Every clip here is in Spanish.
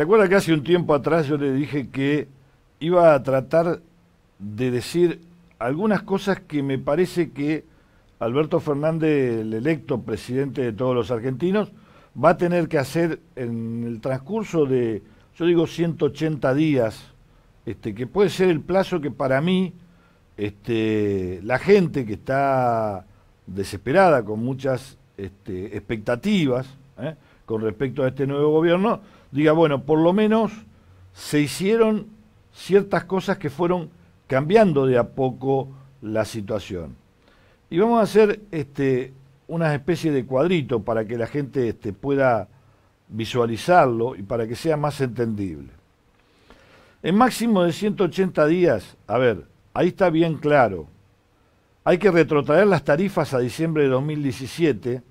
¿Se acuerda que hace un tiempo atrás yo le dije que iba a tratar de decir algunas cosas que me parece que Alberto Fernández, el electo presidente de todos los argentinos, va a tener que hacer en el transcurso de, yo digo, 180 días, este, que puede ser el plazo que para mí este, la gente que está desesperada con muchas este, expectativas ¿eh? con respecto a este nuevo gobierno, diga, bueno, por lo menos se hicieron ciertas cosas que fueron cambiando de a poco la situación. Y vamos a hacer este, una especie de cuadrito para que la gente este, pueda visualizarlo y para que sea más entendible. En máximo de 180 días, a ver, ahí está bien claro, hay que retrotraer las tarifas a diciembre de 2017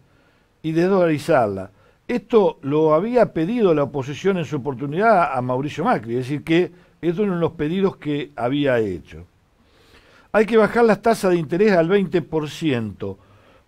y desdolarizarlas. Esto lo había pedido la oposición en su oportunidad a Mauricio Macri, es decir, que es uno de los pedidos que había hecho. Hay que bajar las tasas de interés al 20%.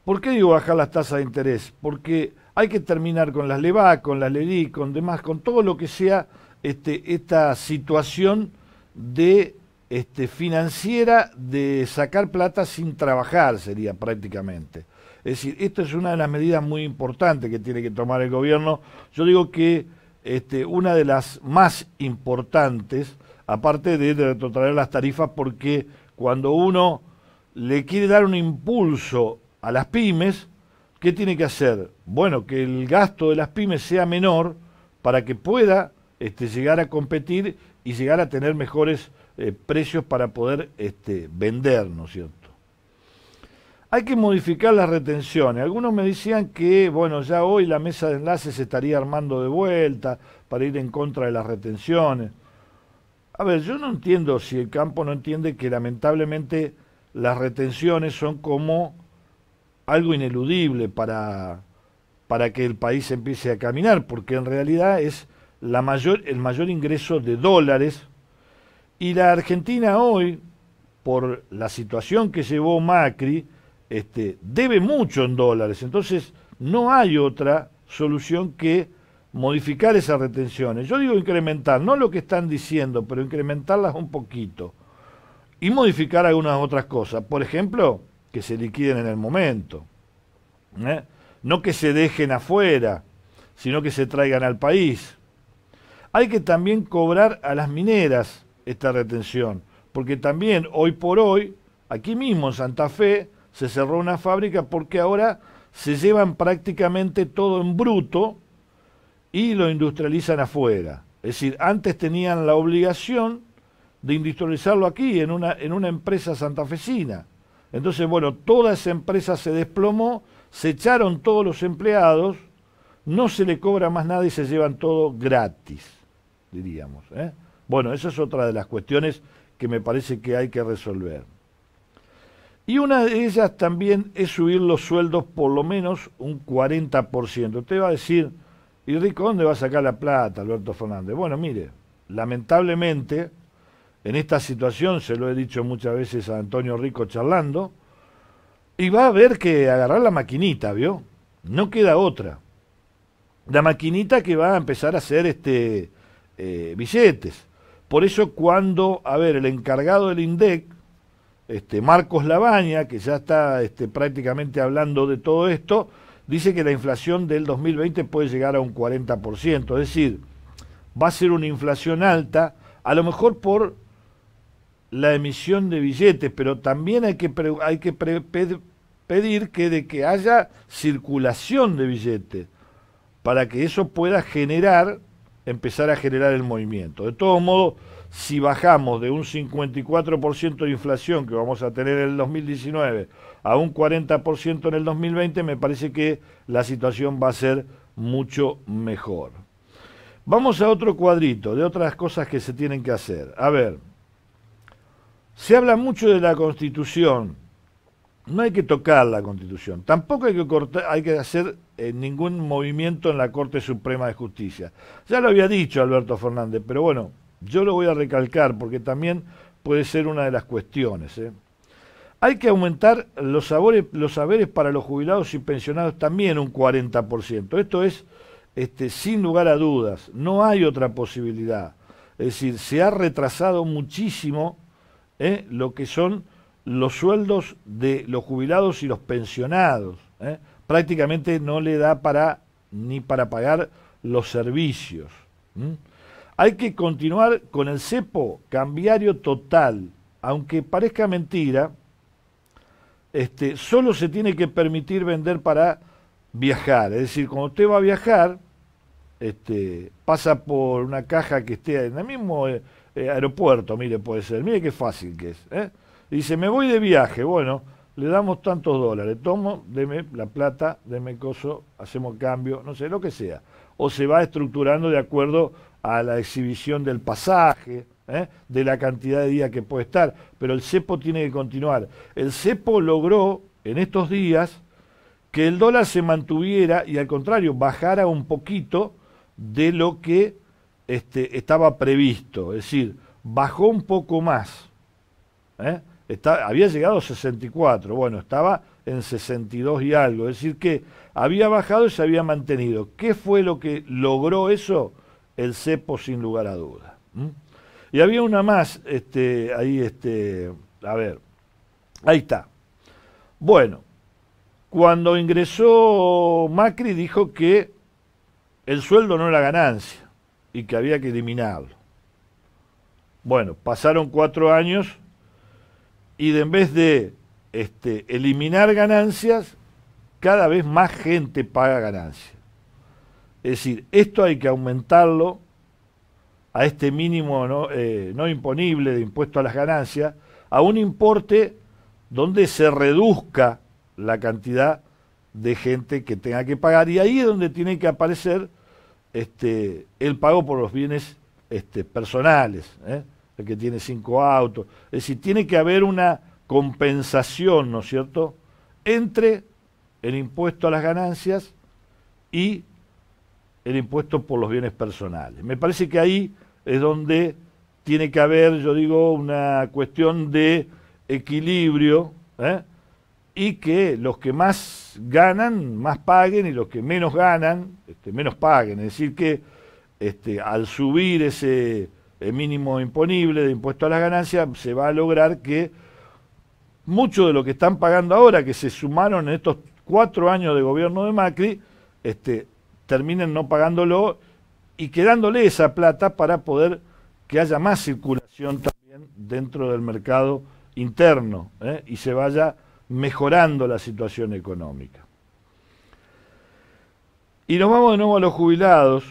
¿Por qué digo bajar las tasas de interés? Porque hay que terminar con las LEVA, con las LEDI, con demás, con todo lo que sea este, esta situación de este, financiera de sacar plata sin trabajar, sería prácticamente. Es decir, esta es una de las medidas muy importantes que tiene que tomar el gobierno. Yo digo que este, una de las más importantes, aparte de retrotraer las tarifas, porque cuando uno le quiere dar un impulso a las pymes, ¿qué tiene que hacer? Bueno, que el gasto de las pymes sea menor para que pueda este, llegar a competir y llegar a tener mejores eh, precios para poder este, vender, ¿no es cierto? Hay que modificar las retenciones. Algunos me decían que, bueno, ya hoy la mesa de enlace se estaría armando de vuelta para ir en contra de las retenciones. A ver, yo no entiendo si el campo no entiende que lamentablemente las retenciones son como algo ineludible para, para que el país empiece a caminar, porque en realidad es la mayor, el mayor ingreso de dólares. Y la Argentina hoy, por la situación que llevó Macri, este, debe mucho en dólares. Entonces, no hay otra solución que modificar esas retenciones. Yo digo incrementar, no lo que están diciendo, pero incrementarlas un poquito. Y modificar algunas otras cosas. Por ejemplo, que se liquiden en el momento. ¿eh? No que se dejen afuera, sino que se traigan al país. Hay que también cobrar a las mineras esta retención, porque también hoy por hoy, aquí mismo en Santa Fe, se cerró una fábrica porque ahora se llevan prácticamente todo en bruto y lo industrializan afuera. Es decir, antes tenían la obligación de industrializarlo aquí, en una, en una empresa santafesina. Entonces, bueno, toda esa empresa se desplomó, se echaron todos los empleados, no se le cobra más nada y se llevan todo gratis, diríamos. ¿eh? Bueno, esa es otra de las cuestiones que me parece que hay que resolver. Y una de ellas también es subir los sueldos por lo menos un 40%. Usted va a decir, ¿y Rico dónde va a sacar la plata, Alberto Fernández? Bueno, mire, lamentablemente, en esta situación, se lo he dicho muchas veces a Antonio Rico charlando, y va a haber que agarrar la maquinita, ¿vio? No queda otra. La maquinita que va a empezar a hacer este eh, billetes. Por eso cuando, a ver, el encargado del INDEC, este, Marcos Labaña, que ya está este, prácticamente hablando de todo esto, dice que la inflación del 2020 puede llegar a un 40%, es decir, va a ser una inflación alta, a lo mejor por la emisión de billetes, pero también hay que, hay que pedir que de que haya circulación de billetes para que eso pueda generar, empezar a generar el movimiento. De todos modos, si bajamos de un 54% de inflación que vamos a tener en el 2019 a un 40% en el 2020, me parece que la situación va a ser mucho mejor. Vamos a otro cuadrito de otras cosas que se tienen que hacer. A ver, se habla mucho de la constitución. No hay que tocar la constitución. Tampoco hay que, hay que hacer eh, ningún movimiento en la Corte Suprema de Justicia. Ya lo había dicho Alberto Fernández, pero bueno, yo lo voy a recalcar porque también puede ser una de las cuestiones. ¿eh? Hay que aumentar los, los saberes para los jubilados y pensionados también un 40%. Esto es este, sin lugar a dudas, no hay otra posibilidad. Es decir, se ha retrasado muchísimo ¿eh? lo que son los sueldos de los jubilados y los pensionados. ¿eh? Prácticamente no le da para ni para pagar los servicios. Hay que continuar con el cepo cambiario total. Aunque parezca mentira, este, solo se tiene que permitir vender para viajar. Es decir, cuando usted va a viajar, este, pasa por una caja que esté en el mismo eh, eh, aeropuerto, mire, puede ser, mire qué fácil que es. ¿eh? dice, me voy de viaje, bueno, le damos tantos dólares, tomo, deme la plata, deme coso, hacemos cambio, no sé, lo que sea. O se va estructurando de acuerdo a la exhibición del pasaje, ¿eh? de la cantidad de días que puede estar, pero el cepo tiene que continuar. El cepo logró en estos días que el dólar se mantuviera y al contrario bajara un poquito de lo que este, estaba previsto, es decir, bajó un poco más. ¿eh? había llegado a 64, bueno, estaba en 62 y algo, es decir, que había bajado y se había mantenido. ¿Qué fue lo que logró eso? el cepo sin lugar a duda. Y había una más, este, ahí, este, a ver, ahí está. Bueno, cuando ingresó Macri dijo que el sueldo no era ganancia y que había que eliminarlo. Bueno, pasaron cuatro años y de, en vez de este, eliminar ganancias, cada vez más gente paga ganancias. Es decir, esto hay que aumentarlo a este mínimo eh, no, imponible de impuesto a las ganancias, a un importe donde se reduzca la cantidad de gente que tenga que pagar. Y ahí es donde tiene que aparecer este, el pago por los bienes este, personales, ¿eh? el que tiene cinco autos. Es decir, tiene que haber una compensación, ¿no es cierto?, entre el impuesto a las ganancias y el impuesto por los bienes personales. Me parece que ahí es donde tiene que haber, yo digo, una cuestión de equilibrio ¿eh? y que los que más ganan, más paguen y los que menos ganan, este, menos paguen. Es decir, que este, al subir ese eh, mínimo imponible de impuesto a las ganancias, se va a lograr que mucho de lo que están pagando ahora, que se sumaron en estos cuatro años de gobierno de Macri, este, terminen no pagándolo y quedándole esa plata para poder que haya más circulación también dentro del mercado interno ¿eh? y se vaya mejorando la situación económica. Y nos vamos de nuevo a los jubilados.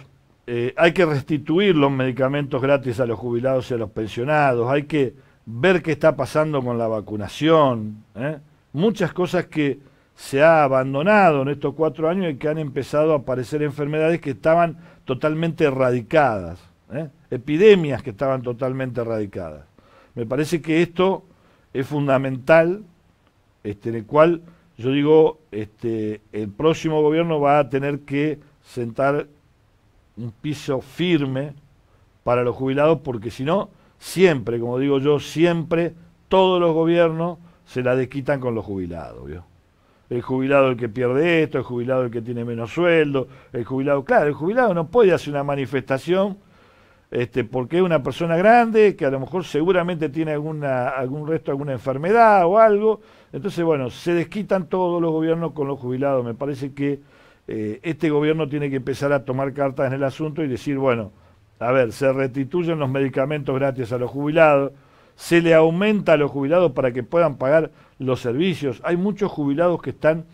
Eh, hay que restituir los medicamentos gratis a los jubilados y a los pensionados. Hay que ver qué está pasando con la vacunación. ¿eh? Muchas cosas que se ha abandonado en estos cuatro años y que han empezado a aparecer enfermedades que estaban totalmente erradicadas, ¿eh? epidemias que estaban totalmente erradicadas. Me parece que esto es fundamental, este, en el cual yo digo, este, el próximo gobierno va a tener que sentar un piso firme para los jubilados, porque si no, siempre, como digo yo, siempre todos los gobiernos se la desquitan con los jubilados. ¿vio? el jubilado el que pierde esto, el jubilado el que tiene menos sueldo, el jubilado, claro, el jubilado no puede hacer una manifestación este, porque es una persona grande que a lo mejor seguramente tiene alguna, algún resto, alguna enfermedad o algo. Entonces, bueno, se desquitan todos los gobiernos con los jubilados. Me parece que eh, este gobierno tiene que empezar a tomar cartas en el asunto y decir, bueno, a ver, se restituyen los medicamentos gratis a los jubilados, se le aumenta a los jubilados para que puedan pagar los servicios. Hay muchos jubilados que están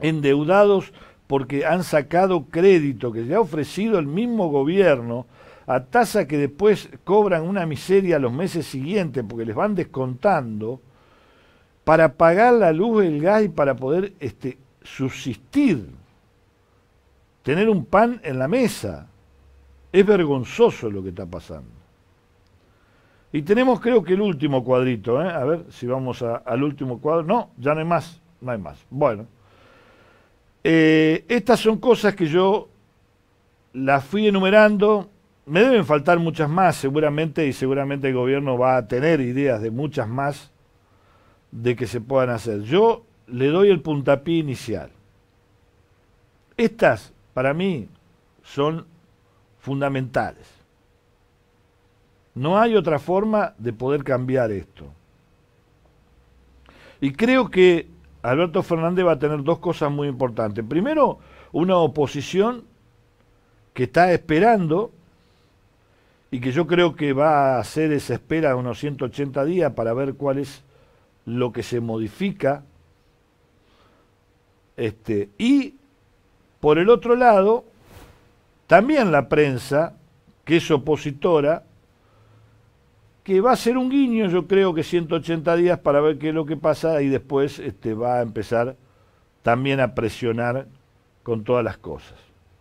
endeudados porque han sacado crédito que le ha ofrecido el mismo gobierno a tasa que después cobran una miseria los meses siguientes porque les van descontando para pagar la luz, el gas y para poder este, subsistir, tener un pan en la mesa. Es vergonzoso lo que está pasando. Y tenemos creo que el último cuadrito, ¿eh? a ver si vamos al último cuadro. No, ya no hay más, no hay más. Bueno, eh, estas son cosas que yo las fui enumerando. Me deben faltar muchas más seguramente y seguramente el gobierno va a tener ideas de muchas más de que se puedan hacer. Yo le doy el puntapié inicial. Estas, para mí, son fundamentales. No hay otra forma de poder cambiar esto. Y creo que Alberto Fernández va a tener dos cosas muy importantes. Primero, una oposición que está esperando y que yo creo que va a hacer esa espera unos 180 días para ver cuál es lo que se modifica. Este, y por el otro lado, también la prensa, que es opositora, que va a ser un guiño, yo creo que 180 días para ver qué es lo que pasa y después este, va a empezar también a presionar con todas las cosas.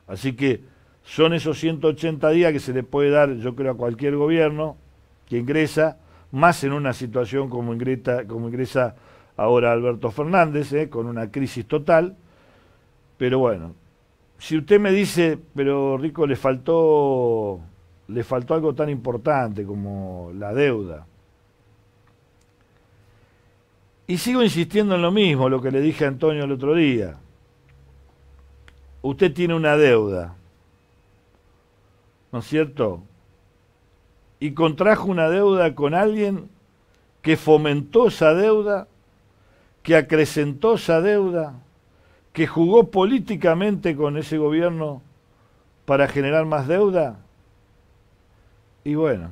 Así que son esos 180 días que se le puede dar, yo creo, a cualquier gobierno que ingresa, más en una situación como ingresa, como ingresa ahora Alberto Fernández, eh, con una crisis total. Pero bueno, si usted me dice, pero Rico le faltó le faltó algo tan importante como la deuda. Y sigo insistiendo en lo mismo, lo que le dije a Antonio el otro día. Usted tiene una deuda, ¿no es cierto? Y contrajo una deuda con alguien que fomentó esa deuda, que acrecentó esa deuda, que jugó políticamente con ese gobierno para generar más deuda. Y bueno,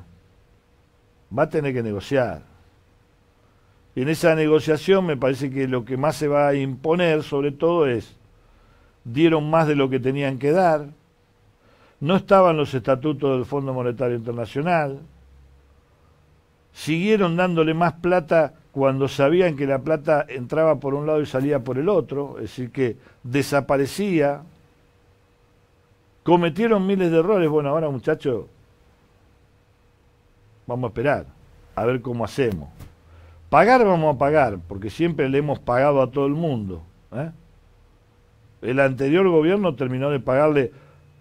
va a tener que negociar. Y en esa negociación me parece que lo que más se va a imponer sobre todo es, dieron más de lo que tenían que dar, no estaban los estatutos del Fondo Monetario Internacional, siguieron dándole más plata cuando sabían que la plata entraba por un lado y salía por el otro, es decir, que desaparecía, cometieron miles de errores, bueno, ahora muchachos, vamos a esperar, a ver cómo hacemos. Pagar vamos a pagar, porque siempre le hemos pagado a todo el mundo. ¿eh? El anterior gobierno terminó de pagarle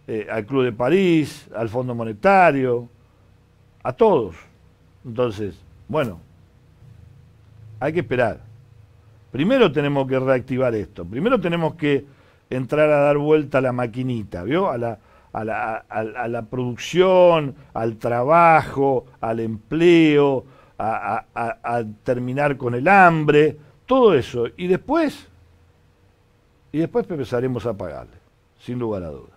eh, al Club de París, al Fondo Monetario, a todos. Entonces, bueno, hay que esperar. Primero tenemos que reactivar esto, primero tenemos que entrar a dar vuelta a la maquinita, ¿vio? A la, a la, producción, al trabajo, al empleo, a, terminar con el hambre, todo eso. Y después, y después empezaremos a pagarle, sin lugar a dudas.